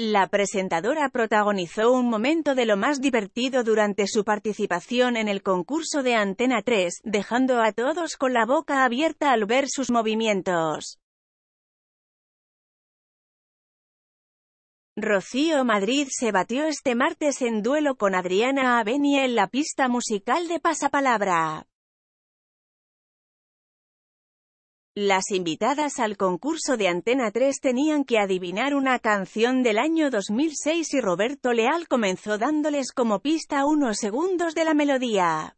La presentadora protagonizó un momento de lo más divertido durante su participación en el concurso de Antena 3, dejando a todos con la boca abierta al ver sus movimientos. Rocío Madrid se batió este martes en duelo con Adriana Avenia en la pista musical de Pasapalabra. Las invitadas al concurso de Antena 3 tenían que adivinar una canción del año 2006 y Roberto Leal comenzó dándoles como pista unos segundos de la melodía.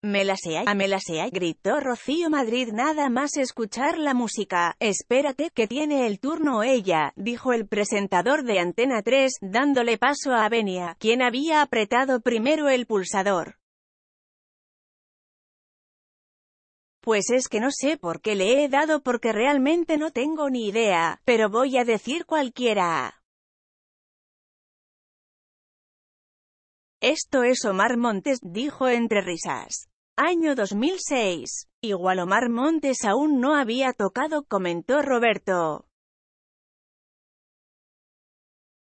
Me la sea, gritó Rocío Madrid nada más escuchar la música. Espérate, que tiene el turno ella, dijo el presentador de Antena 3, dándole paso a Avenia, quien había apretado primero el pulsador. Pues es que no sé por qué le he dado porque realmente no tengo ni idea, pero voy a decir cualquiera. Esto es Omar Montes, dijo entre risas. Año 2006. Igual Omar Montes aún no había tocado, comentó Roberto.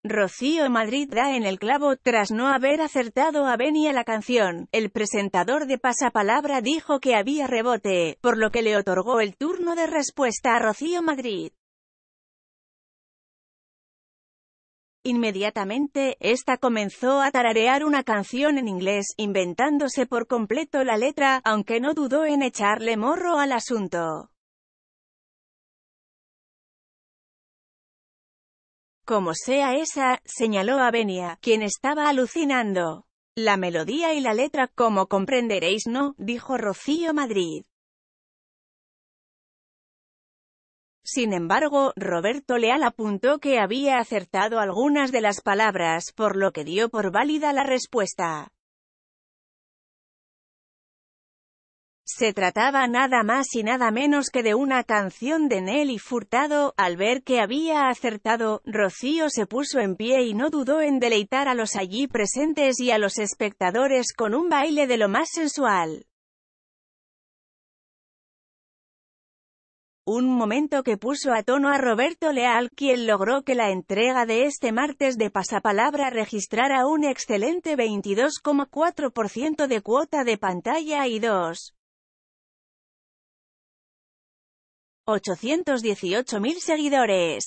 Rocío Madrid da en el clavo, tras no haber acertado a Beni a la canción, el presentador de Pasapalabra dijo que había rebote, por lo que le otorgó el turno de respuesta a Rocío Madrid. Inmediatamente, esta comenzó a tararear una canción en inglés, inventándose por completo la letra, aunque no dudó en echarle morro al asunto. Como sea esa, señaló a Benia, quien estaba alucinando. La melodía y la letra, como comprenderéis no, dijo Rocío Madrid. Sin embargo, Roberto Leal apuntó que había acertado algunas de las palabras, por lo que dio por válida la respuesta. Se trataba nada más y nada menos que de una canción de Nelly Furtado. Al ver que había acertado, Rocío se puso en pie y no dudó en deleitar a los allí presentes y a los espectadores con un baile de lo más sensual. un momento que puso a tono a Roberto Leal, quien logró que la entrega de este martes de pasapalabra registrara un excelente 22,4% de cuota de pantalla y 2. 818.000 seguidores.